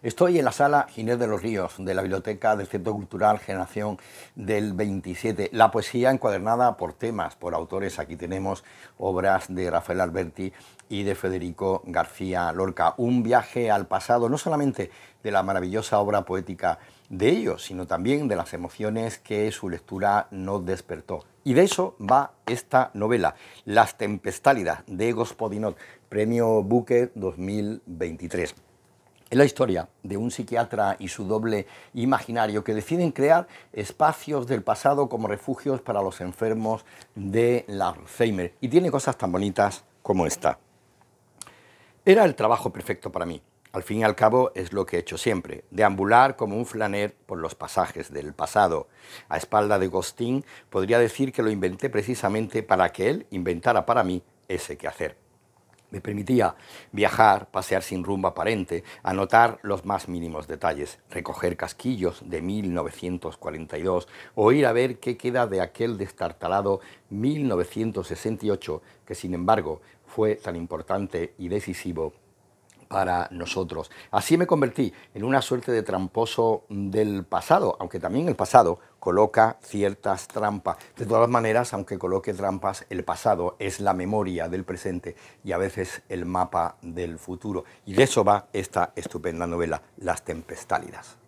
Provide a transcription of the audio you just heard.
Estoy en la sala Ginés de los Ríos, de la Biblioteca del Centro Cultural Generación del 27. La poesía encuadernada por temas, por autores. Aquí tenemos obras de Rafael Alberti y de Federico García Lorca. Un viaje al pasado, no solamente de la maravillosa obra poética de ellos, sino también de las emociones que su lectura nos despertó. Y de eso va esta novela, Las Tempestálidas, de Gospodinot, Premio Buque 2023. Es la historia de un psiquiatra y su doble imaginario que deciden crear espacios del pasado como refugios para los enfermos de la Alzheimer. Y tiene cosas tan bonitas como esta. Era el trabajo perfecto para mí. Al fin y al cabo es lo que he hecho siempre, deambular como un flaner por los pasajes del pasado. A espalda de Gostín podría decir que lo inventé precisamente para que él inventara para mí ese quehacer. Me permitía viajar, pasear sin rumbo aparente, anotar los más mínimos detalles, recoger casquillos de 1942 o ir a ver qué queda de aquel destartalado 1968 que sin embargo fue tan importante y decisivo para nosotros. Así me convertí en una suerte de tramposo del pasado, aunque también el pasado coloca ciertas trampas. De todas maneras, aunque coloque trampas, el pasado es la memoria del presente y a veces el mapa del futuro. Y de eso va esta estupenda novela, Las Tempestálidas.